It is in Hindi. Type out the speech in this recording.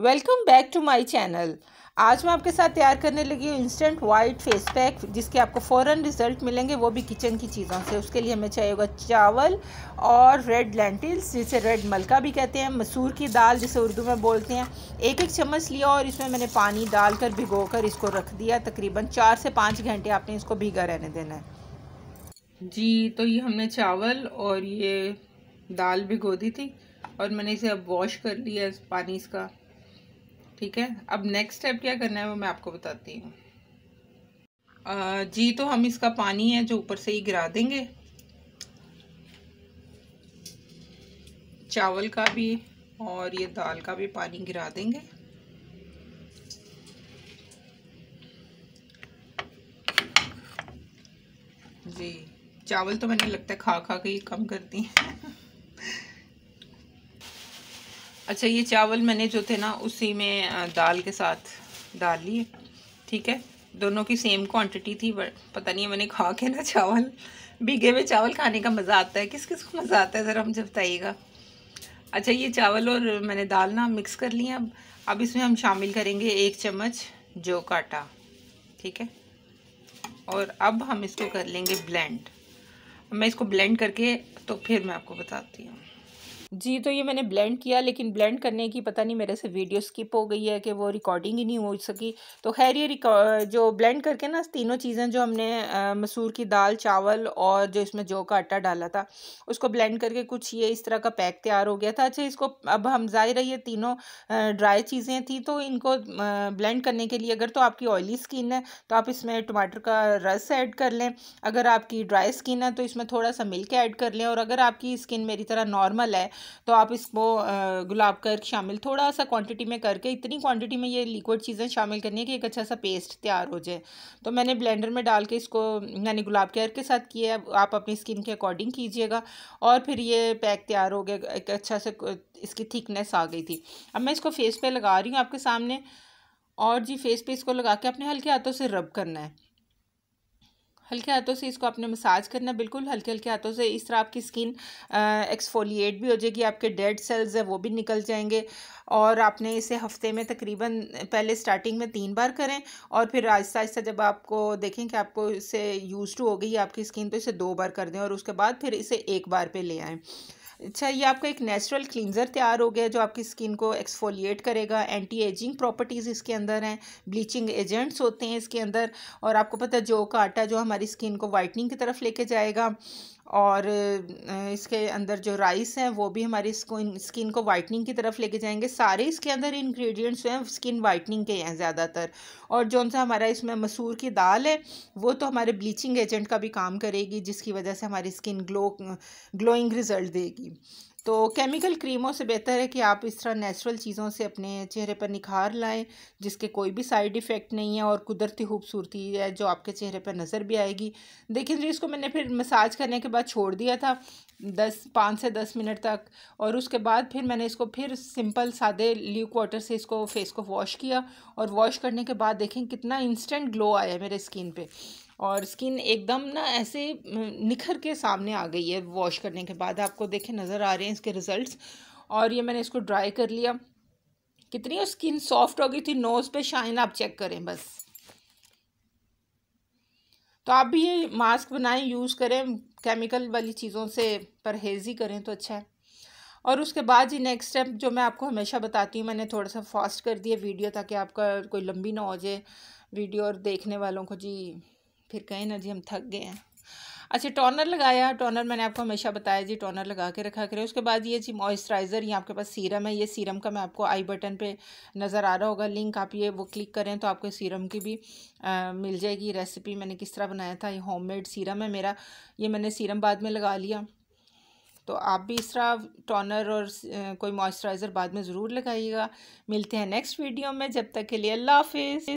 welcome back to my channel आज मैं आपके साथ तैयार करने लगी हूँ इंस्टेंट वाइट फेस पैक जिसके आपको फ़ौर रिज़ल्ट मिलेंगे वो भी किचन की चीज़ों से उसके लिए हमें चाहिए होगा चावल और रेड लेंटिल्स जिसे रेड मलका भी कहते हैं मसूर की दाल जिसे उर्दू में बोलते हैं एक एक चम्मच लिया और इसमें मैंने पानी डालकर भिगो कर इसको रख दिया तकरीबन चार से पाँच घंटे आपने इसको भीगा रहने देना है जी तो ये हमने चावल और ये दाल भिगो दी थी और मैंने इसे अब वॉश कर लिया पानी इसका ठीक है अब नेक्स्ट स्टेप क्या करना है वो मैं आपको बताती हूँ जी तो हम इसका पानी है जो ऊपर से ही गिरा देंगे चावल का भी और ये दाल का भी पानी गिरा देंगे जी चावल तो मैंने लगता है खा खा के ही कम करती हैं अच्छा ये चावल मैंने जो थे ना उसी में दाल के साथ डाल लिए ठीक है दोनों की सेम क्वांटिटी थी बट पता नहीं है मैंने खा के ना चावल भीगे हुए चावल खाने का मज़ा आता है किस किस को मज़ा आता है ज़रा मुझे बताइएगा अच्छा ये चावल और मैंने दाल ना मिक्स कर लिए अब अब इसमें हम शामिल करेंगे एक चम्मच जो काटा ठीक है और अब हम इसको कर लेंगे ब्लेंड मैं इसको ब्लेंड करके तो फिर मैं आपको बताती हूँ जी तो ये मैंने ब्लेंड किया लेकिन ब्लेंड करने की पता नहीं मेरे से वीडियो स्किप हो गई है कि वो रिकॉर्डिंग ही नहीं हो सकी तो खैर ये जो ब्लेंड करके ना तीनों चीज़ें जो हमने मसूर की दाल चावल और जो इसमें जौ का आटा डाला था उसको ब्लेंड करके कुछ ये इस तरह का पैक तैयार हो गया था अच्छा इसको अब हम जाहिर है ये तीनों ड्राई चीज़ें थी तो इनको ब्लेंड करने के लिए अगर तो आपकी ऑयली स्किन है तो आप इसमें टमाटर का रस ऐड कर लें अगर आपकी ड्राई स्किन है तो इसमें थोड़ा सा मिल्क ऐड कर लें और अगर आपकी स्किन मेरी तरह नॉर्मल है तो आप इसको गुलाब का अर्क शामिल थोड़ा सा क्वांटिटी में करके इतनी क्वांटिटी में ये लिक्विड चीज़ें शामिल करनी है कि एक अच्छा सा पेस्ट तैयार हो जाए तो मैंने ब्लेंडर में डाल के इसको मैंने गुलाब के अर्क के साथ किया है आप अपनी स्किन के अकॉर्डिंग कीजिएगा और फिर ये पैक तैयार हो गया एक अच्छा से इसकी थिकनेस आ गई थी अब मैं इसको फेस पे लगा रही हूँ आपके सामने और जी फेस पे इसको लगा के अपने हल्के हाथों से रब करना है हल्के हाथों से इसको आपने मसाज करना बिल्कुल हल्के हल्के हाथों से इस तरह आपकी स्किन एक्सफोलिएट भी हो जाएगी आपके डेड सेल्स हैं वो भी निकल जाएंगे और आपने इसे हफ्ते में तकरीबन पहले स्टार्टिंग में तीन बार करें और फिर आहिस्ता आहिस्ता जब आपको देखें कि आपको इसे यूज टू हो गई आपकी स्किन तो इसे दो बार कर दें और उसके बाद फिर इसे एक बार पर ले आएँ अच्छा ये आपका एक नेचुरल क्लिनज़र तैयार हो गया जो आपकी स्किन को एक्सफोलिएट करेगा एंटी एजिंग प्रॉपर्टीज़ इसके अंदर हैं ब्लीचिंग एजेंट्स होते हैं इसके अंदर और आपको पता है जो का आटा जो हमारी स्किन को वाइटनिंग की तरफ लेके जाएगा और इसके अंदर जो राइस हैं वो भी हमारी स्किन स्किन को वाइटनिंग की तरफ लेके जाएंगे सारे इसके अंदर इंग्रेडिएंट्स जो हैं स्किन वाइटनिंग के हैं ज़्यादातर और जो सा हमारा इसमें मसूर की दाल है वो तो हमारे ब्लीचिंग एजेंट का भी काम करेगी जिसकी वजह से हमारी स्किन ग्लो ग्लोइंग रिज़ल्ट देगी तो केमिकल क्रीमों से बेहतर है कि आप इस तरह नेचुरल चीज़ों से अपने चेहरे पर निखार लाएं जिसके कोई भी साइड इफ़ेक्ट नहीं है और कुदरती खूबसूरती है जो आपके चेहरे पर नज़र भी आएगी देखिए जी इसको मैंने फिर मसाज करने के बाद छोड़ दिया था दस पाँच से दस मिनट तक और उसके बाद फिर मैंने इसको फिर सिंपल सादे ल्यूक वाटर से इसको फेस को वॉश किया और वॉश करने के बाद देखें कितना इंस्टेंट ग्लो आया मेरे स्किन पर और स्किन एकदम ना ऐसे निखर के सामने आ गई है वॉश करने के बाद आपको देखें नज़र आ रहे हैं इसके रिज़ल्ट और ये मैंने इसको ड्राई कर लिया कितनी और स्किन सॉफ्ट हो गई थी नोज़ पे शाइन आप चेक करें बस तो आप भी ये मास्क बनाएं यूज़ करें केमिकल वाली चीज़ों से परहेज़ ही करें तो अच्छा है और उसके बाद जी नेक्स्ट स्टेप जो मैं आपको हमेशा बताती हूँ मैंने थोड़ा सा फास्ट कर दिया वीडियो ताकि आपका कोई लंबी ना हो जाए वीडियो और देखने वालों को जी फिर कहें ना जी हम थक गए हैं अच्छा टोनर लगाया टोनर मैंने आपको हमेशा बताया जी टोनर लगा के रखा करें उसके बाद ये जी मॉइस्चराइज़र ये आपके पास सीरम है ये सीरम का मैं आपको आई बटन पे नज़र आ रहा होगा लिंक आप ये वो क्लिक करें तो आपको सीरम की भी आ, मिल जाएगी रेसिपी मैंने किस तरह बनाया था ये होममेड सीरम है मेरा ये मैंने सीरम बाद में लगा लिया तो आप भी इस तरह टोनर और कोई मॉइस्चराइज़र बाद में ज़रूर लगाइएगा मिलते हैं नेक्स्ट वीडियो में जब तक के लिए अल्लाह हाफिज़